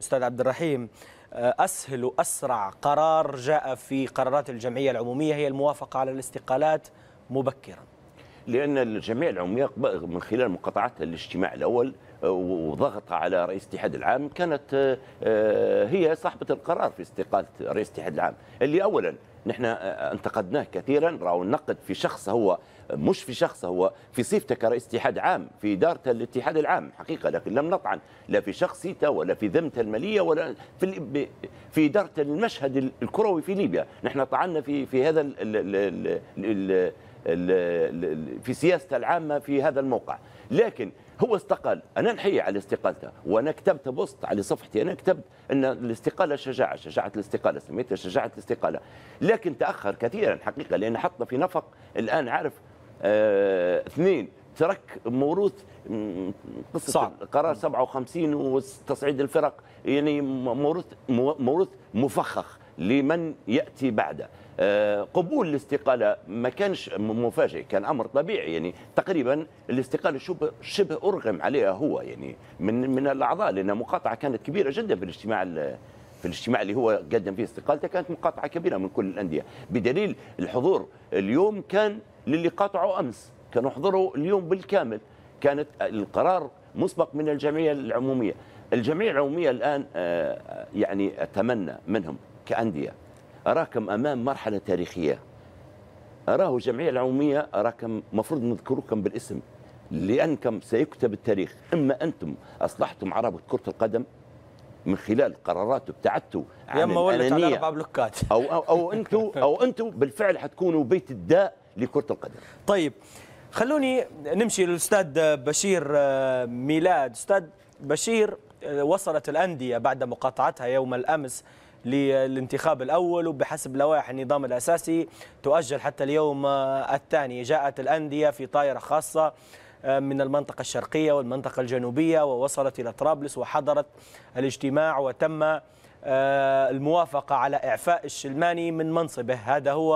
أستاذ عبد الرحيم آه، أسهل وأسرع قرار جاء في قرارات الجمعية العمومية هي الموافقة على الاستقالات مبكرا لأن الجمعية العمومية من خلال مقاطعتها للاجتماع الأول وضغط على رئيس الاتحاد العام كانت آه، آه، هي صاحبة القرار في استقالة رئيس الاتحاد العام اللي أولا نحن آه، انتقدناه كثيرا راهو النقد في شخص هو مش في شخص هو في صفته كرئيس اتحاد عام في ادارته الاتحاد العام حقيقة لكن لم نطعن لا في شخصيته ولا في ذمته المالية ولا في في إدارة المشهد الكروي في ليبيا نحن طعنا في في هذا في سياسته العامة في هذا الموقع لكن هو استقال انا نحيي على استقالته وانا كتبت بوست على صفحتي انا كتبت ان الاستقاله شجاعه شجاعه الاستقاله سميتها شجاعه الاستقاله لكن تاخر كثيرا حقيقه لان حطنا في نفق الان عارف آه اثنين ترك موروث قصه صعب. قرار 57 وتصعيد الفرق يعني موروث موروث مفخخ لمن ياتي بعده آه، قبول الاستقاله ما كانش مفاجئ كان امر طبيعي يعني تقريبا الاستقاله شبه شبه ارغم عليها هو يعني من من الاعضاء لان مقاطعه كانت كبيره جدا في الاجتماع في الاجتماع اللي هو قدم فيه استقالته كانت مقاطعه كبيره من كل الانديه بدليل الحضور اليوم كان للي قاطعوا امس كانوا حضروا اليوم بالكامل كانت القرار مسبق من الجمعيه العموميه الجمعيه العموميه الان آه، آه، يعني اتمنى منهم كانديه اراكم امام مرحله تاريخيه اراه الجمعيه العموميه اراكم مفروض نذكركم بالاسم لانكم سيكتب التاريخ اما انتم اصلحتم عربه كره القدم من خلال قراراته ابتعدتوا عن يما ولت على اربع بلوكات او, أو انتم او انتم بالفعل حتكونوا بيت الداء لكره القدم طيب خلوني نمشي للاستاذ بشير آه، ميلاد استاذ بشير آه، وصلت الانديه بعد مقاطعتها يوم الامس للانتخاب الأول وبحسب لوائح النظام الأساسي تؤجل حتى اليوم آه، الثاني جاءت الأندية في طائرة خاصة من المنطقة الشرقية والمنطقة الجنوبية ووصلت إلى طرابلس وحضرت الاجتماع وتم الموافقة على إعفاء الشلماني من منصبه هذا هو